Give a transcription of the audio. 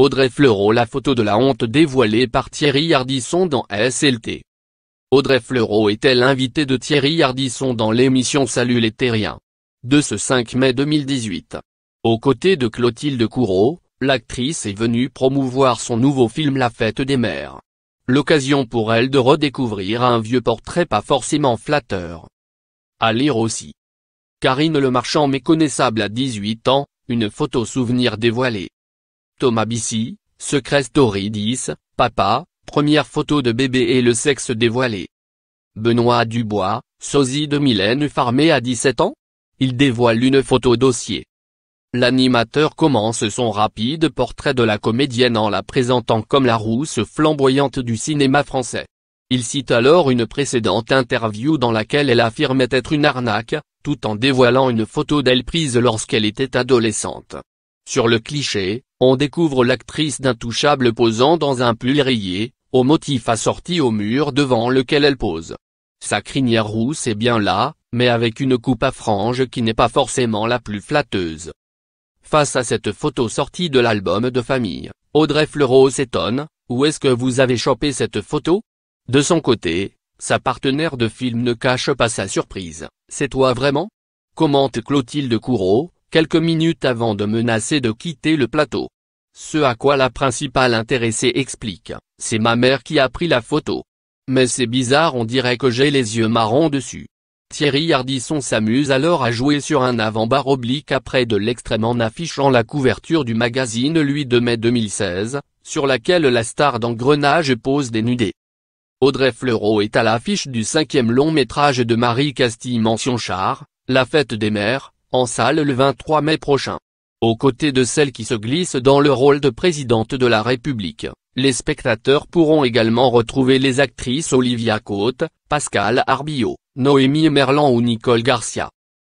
Audrey Fleurot La photo de la honte dévoilée par Thierry Hardisson dans SLT. Audrey Fleurot était l'invitée de Thierry Hardisson dans l'émission Salut les Terriens. De ce 5 mai 2018. Aux côtés de Clotilde Courreau, l'actrice est venue promouvoir son nouveau film La Fête des Mères. L'occasion pour elle de redécouvrir un vieux portrait pas forcément flatteur. À lire aussi. Karine Le Marchand méconnaissable à 18 ans, une photo souvenir dévoilée. Thomas Bissy, Secret Story 10, Papa, première photo de bébé et le sexe dévoilé. Benoît Dubois, sosie de Mylène Farmé à 17 ans Il dévoile une photo dossier. L'animateur commence son rapide portrait de la comédienne en la présentant comme la rousse flamboyante du cinéma français. Il cite alors une précédente interview dans laquelle elle affirmait être une arnaque, tout en dévoilant une photo d'elle prise lorsqu'elle était adolescente. Sur le cliché, on découvre l'actrice d'intouchable posant dans un pull rayé, au motif assorti au mur devant lequel elle pose. Sa crinière rousse est bien là, mais avec une coupe à frange qui n'est pas forcément la plus flatteuse. Face à cette photo sortie de l'album de famille, Audrey Fleurot s'étonne, où est-ce que vous avez chopé cette photo De son côté, sa partenaire de film ne cache pas sa surprise, c'est toi vraiment commente Clotilde Courreau, quelques minutes avant de menacer de quitter le plateau. Ce à quoi la principale intéressée explique, c'est ma mère qui a pris la photo. Mais c'est bizarre on dirait que j'ai les yeux marrons dessus. Thierry Hardisson s'amuse alors à jouer sur un avant barre oblique après de l'extrême en affichant la couverture du magazine Lui de mai 2016, sur laquelle la star d'engrenage pose dénudée. Audrey Fleureau est à l'affiche du cinquième long métrage de Marie Castille Mention Char, La Fête des Mères, en salle le 23 mai prochain. Aux côtés de celle qui se glisse dans le rôle de présidente de la République, les spectateurs pourront également retrouver les actrices Olivia Cote, Pascal Arbio, Noémie Merlan ou Nicole Garcia.